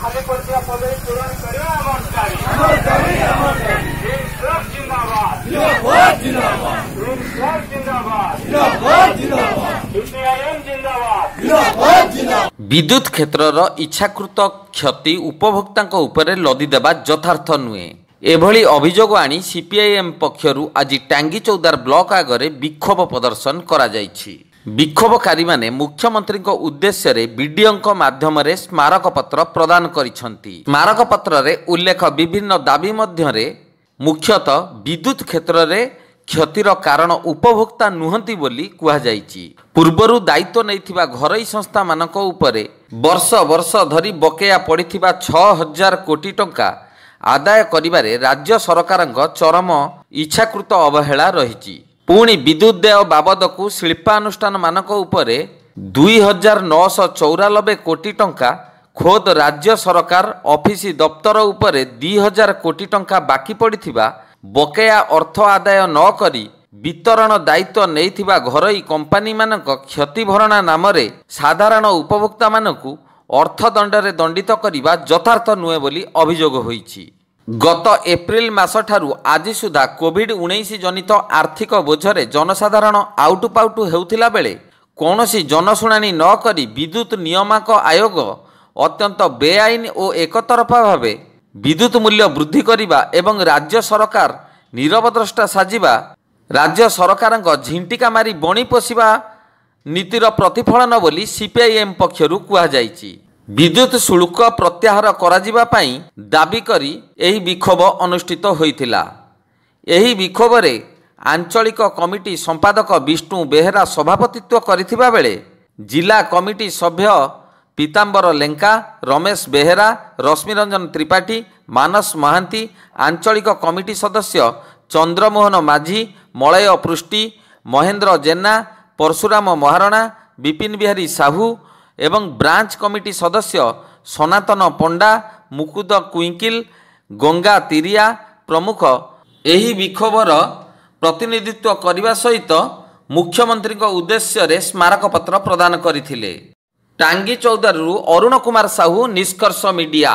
आगे बढ़ते पदवी पूरण करें अमर जिंदाबाद বিদ্যুৎ ক্ষেত্রর ইচ্ছাকৃত ক্ষতি উপভোক্তাঙ্ক উপরে লদিদেবা যথার্থ নুহেঁ এভাবে অভিযোগ আনি সিপিআইএম পক্ষর আজ টাঙ্গি চৌদার ব্লক আগরে বিক্ষোভ প্রদর্শন করা যাইছি ବିକ୍ଷୋଭକାରୀମାନେ ମୁଖ୍ୟମନ୍ତ୍ରୀଙ୍କ ଉଦ୍ଦେଶ୍ୟରେ ବିଡିଓଙ୍କ ମାଧ୍ୟମରେ ସ୍ମାରକପତ୍ର ପ୍ରଦାନ କରିଛନ୍ତି ସ୍ମାରକପତ୍ରରେ ଉଲ୍ଲେଖ ବିଭିନ୍ନ ଦାବି ମଧ୍ୟରେ ମୁଖ୍ୟତଃ ବିଦ୍ୟୁତ କ୍ଷେତ୍ରରେ କ୍ଷତିର କାରଣ ଉପଭୋକ୍ତା ନୁହନ୍ତି ବୋଲି କୁହାଯାଇଛି ପୂର୍ବରୁ ଦାୟିତ୍ୱ ନେଇଥିବା ଘରୋଇ ସଂସ୍ଥାମାନଙ୍କ ଉପରେ ବର୍ଷ ବର୍ଷ ଧରି ବକେୟା ପଡ଼ିଥିବା ଛଅ ହଜାର କୋଟି ଟଙ୍କା ଆଦାୟ କରିବାରେ ରାଜ୍ୟ ସରକାରଙ୍କ ଚରମ ଇଚ୍ଛାକୃତ ଅବହେଳା ରହିଛି ପୁଣି ବିଦ୍ୟୁତ୍ ଦେୟ ବାବଦକୁ ଶିଳ୍ପାନୁଷ୍ଠାନମାନଙ୍କ ଉପରେ ଦୁଇ ହଜାର ନଅଶହ ଚଉରାନବେ କୋଟି ଟଙ୍କା ଖୋଦ ରାଜ୍ୟ ସରକାର ଅଫିସ ଦପ୍ତର ଉପରେ ଦୁଇ ହଜାର କୋଟି ଟଙ୍କା ବାକି ପଡ଼ିଥିବା ବକେୟା ଅର୍ଥ ଆଦାୟ ନ କରି ବିତରଣ ଦାୟିତ୍ୱ ନେଇଥିବା ଘରୋଇ କମ୍ପାନୀମାନଙ୍କ କ୍ଷତିଭରଣା ନାମରେ ସାଧାରଣ ଉପଭୋକ୍ତାମାନଙ୍କୁ ଅର୍ଥଦଣ୍ଡରେ ଦଣ୍ଡିତ କରିବା ଯଥାର୍ଥ ନୁହେଁ ବୋଲି ଅଭିଯୋଗ ହୋଇଛି ଗତ ଏପ୍ରିଲ ମାସ ଠାରୁ ଆଜି ସୁଦ୍ଧା କୋଭିଡ ଉଣେଇଶ ଜନିତ ଆର୍ଥିକ ବୋଝରେ ଜନସାଧାରଣ ଆଉଟୁ ପାଉଟୁ ହେଉଥିଲା ବେଳେ କୌଣସି ଜନଶୁଣାଣି ନ କରି ବିଦ୍ୟୁତ ନିୟମାଙ୍କ ଆୟୋଗ ଅତ୍ୟନ୍ତ ବେଆଇନ ଓ ଏକତରଫା ଭାବେ ବିଦ୍ୟୁତ ମୂଲ୍ୟ ବୃଦ୍ଧି କରିବା ଏବଂ ରାଜ୍ୟ ସରକାର ନିରବଦ୍ରଷ୍ଟା ସାଜିବା ରାଜ୍ୟ ସରକାରଙ୍କ ଝିଣ୍ଟିକା ମାରି ବଣି ପୋଷିବା ନୀତିର ପ୍ରତିଫଳନ ବୋଲି ସିପିଆଇଏମ୍ ପକ୍ଷରୁ କୁହାଯାଇଛି ବିଦ୍ୟୁତ୍ ଶୁଳ୍କ ପ୍ରତ୍ୟାହାର କରାଯିବା ପାଇଁ ଦାବି କରି ଏହି ବିକ୍ଷୋଭ ଅନୁଷ୍ଠିତ ହୋଇଥିଲା ଏହି ବିକ୍ଷୋଭରେ ଆଞ୍ଚଳିକ କମିଟି ସମ୍ପାଦକ ବିଷ୍ଣୁ ବେହେରା ସଭାପତିତ୍ୱ କରିଥିବା ବେଳେ ଜିଲ୍ଲା କମିଟି ସଭ୍ୟ ପୀତାମ୍ବର ଲେଙ୍କା ରମେଶ ବେହେରା ରଶ୍ମିରଞ୍ଜନ ତ୍ରିପାଠୀ ମାନସ ମହାନ୍ତି ଆଞ୍ଚଳିକ କମିଟି ସଦସ୍ୟ ଚନ୍ଦ୍ରମୋହନ ମାଝି ମଳୟ ପୃଷ୍ଟି ମହେନ୍ଦ୍ର ଜେନା ପରଶୁରାମ ମହାରଣା ବିପିନ ବିହାରୀ ସାହୁ ଏବଂ ବ୍ରାଞ୍ଚ କମିଟି ସଦସ୍ୟ ସନାତନ ପଣ୍ଡା ମୁକୁଦ କୁଇଙ୍କିଲ ଗଙ୍ଗା ତିରିଆ ପ୍ରମୁଖ ଏହି ବିକ୍ଷୋଭର ପ୍ରତିନିଧିତ୍ୱ କରିବା ସହିତ ମୁଖ୍ୟମନ୍ତ୍ରୀଙ୍କ ଉଦ୍ଦେଶ୍ୟରେ ସ୍ମାରକପତ୍ର ପ୍ରଦାନ କରିଥିଲେ ଟାଙ୍ଗି ଚୌଦ୍ୱାରରୁ ଅରୁଣ କୁମାର ସାହୁ ନିଷ୍କର୍ଷ ମିଡ଼ିଆ